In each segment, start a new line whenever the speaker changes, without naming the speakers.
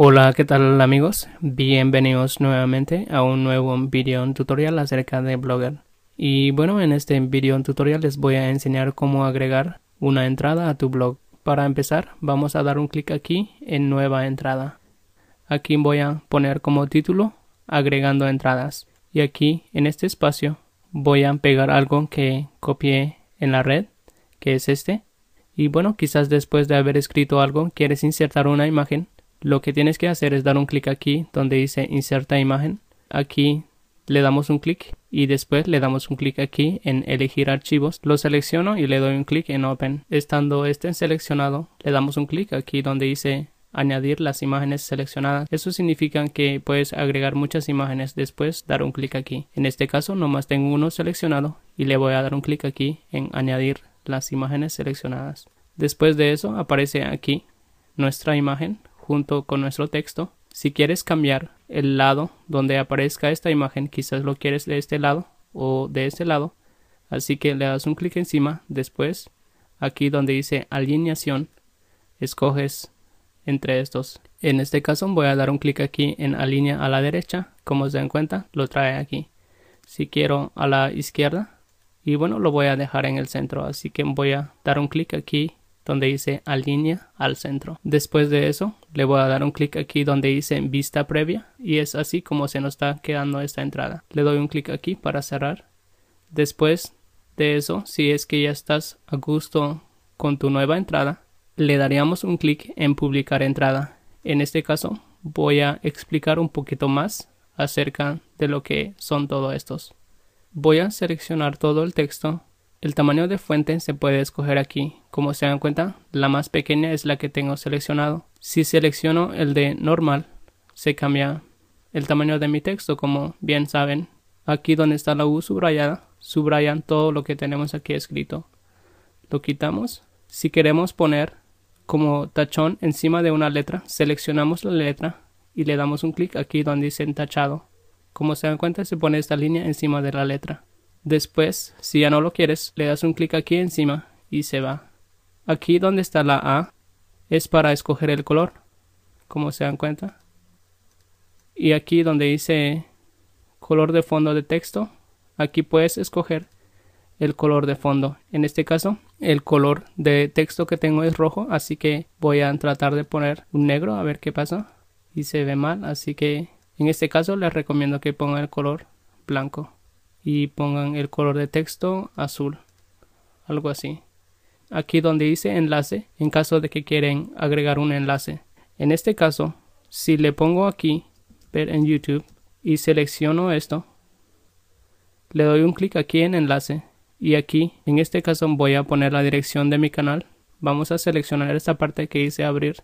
Hola, ¿qué tal amigos? Bienvenidos nuevamente a un nuevo video tutorial acerca de Blogger. Y bueno, en este video tutorial les voy a enseñar cómo agregar una entrada a tu blog. Para empezar, vamos a dar un clic aquí en Nueva entrada. Aquí voy a poner como título Agregando entradas. Y aquí, en este espacio, voy a pegar algo que copié en la red, que es este. Y bueno, quizás después de haber escrito algo, quieres insertar una imagen lo que tienes que hacer es dar un clic aquí donde dice inserta imagen. Aquí le damos un clic y después le damos un clic aquí en elegir archivos. Lo selecciono y le doy un clic en open. Estando este seleccionado, le damos un clic aquí donde dice añadir las imágenes seleccionadas. Eso significa que puedes agregar muchas imágenes después dar un clic aquí. En este caso nomás tengo uno seleccionado y le voy a dar un clic aquí en añadir las imágenes seleccionadas. Después de eso aparece aquí nuestra imagen junto con nuestro texto. Si quieres cambiar el lado donde aparezca esta imagen, quizás lo quieres de este lado o de este lado, así que le das un clic encima, después aquí donde dice alineación, escoges entre estos. En este caso voy a dar un clic aquí en alinea a la derecha, como se dan cuenta lo trae aquí. Si quiero a la izquierda y bueno lo voy a dejar en el centro, así que voy a dar un clic aquí donde dice alinea al centro. Después de eso, le voy a dar un clic aquí donde dice vista previa y es así como se nos está quedando esta entrada. Le doy un clic aquí para cerrar. Después de eso, si es que ya estás a gusto con tu nueva entrada, le daríamos un clic en publicar entrada. En este caso, voy a explicar un poquito más acerca de lo que son todos estos. Voy a seleccionar todo el texto el tamaño de fuente se puede escoger aquí. Como se dan cuenta, la más pequeña es la que tengo seleccionado. Si selecciono el de normal, se cambia el tamaño de mi texto, como bien saben. Aquí donde está la U subrayada, subrayan todo lo que tenemos aquí escrito. Lo quitamos. Si queremos poner como tachón encima de una letra, seleccionamos la letra y le damos un clic aquí donde dice tachado. Como se dan cuenta, se pone esta línea encima de la letra. Después, si ya no lo quieres, le das un clic aquí encima y se va. Aquí donde está la A es para escoger el color, como se dan cuenta. Y aquí donde dice color de fondo de texto, aquí puedes escoger el color de fondo. En este caso, el color de texto que tengo es rojo, así que voy a tratar de poner un negro a ver qué pasa. Y se ve mal, así que en este caso les recomiendo que pongan el color blanco y pongan el color de texto azul, algo así. Aquí donde dice enlace, en caso de que quieren agregar un enlace. En este caso, si le pongo aquí, ver en YouTube, y selecciono esto, le doy un clic aquí en enlace, y aquí, en este caso voy a poner la dirección de mi canal. Vamos a seleccionar esta parte que dice abrir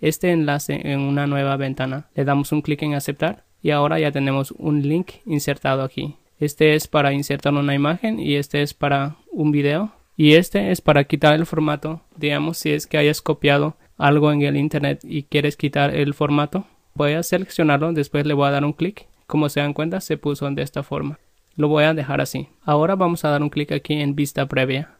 este enlace en una nueva ventana. Le damos un clic en aceptar y ahora ya tenemos un link insertado aquí este es para insertar una imagen y este es para un video y este es para quitar el formato digamos si es que hayas copiado algo en el internet y quieres quitar el formato voy a seleccionarlo después le voy a dar un clic como se dan cuenta se puso de esta forma lo voy a dejar así ahora vamos a dar un clic aquí en vista previa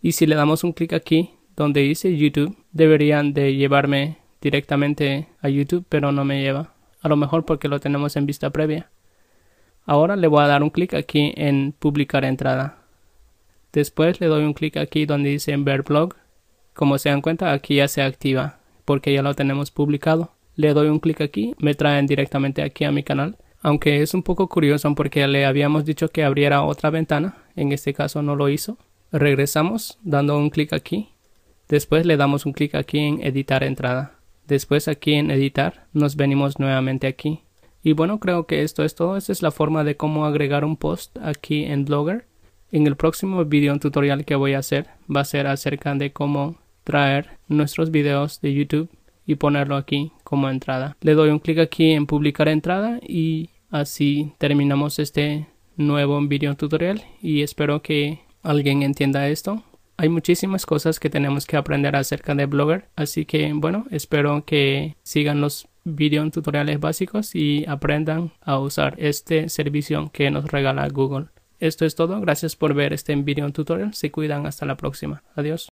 y si le damos un clic aquí donde dice youtube deberían de llevarme directamente a youtube pero no me lleva a lo mejor porque lo tenemos en vista previa Ahora le voy a dar un clic aquí en publicar entrada. Después le doy un clic aquí donde dice ver blog. Como se dan cuenta aquí ya se activa porque ya lo tenemos publicado. Le doy un clic aquí, me traen directamente aquí a mi canal. Aunque es un poco curioso porque le habíamos dicho que abriera otra ventana, en este caso no lo hizo. Regresamos dando un clic aquí. Después le damos un clic aquí en editar entrada. Después aquí en editar nos venimos nuevamente aquí y bueno, creo que esto es todo. Esta es la forma de cómo agregar un post aquí en Blogger. En el próximo video tutorial que voy a hacer va a ser acerca de cómo traer nuestros videos de YouTube y ponerlo aquí como entrada. Le doy un clic aquí en publicar entrada y así terminamos este nuevo video tutorial y espero que alguien entienda esto hay muchísimas cosas que tenemos que aprender acerca de Blogger, así que bueno, espero que sigan los video tutoriales básicos y aprendan a usar este servicio que nos regala Google. Esto es todo, gracias por ver este video tutorial, se cuidan hasta la próxima, adiós.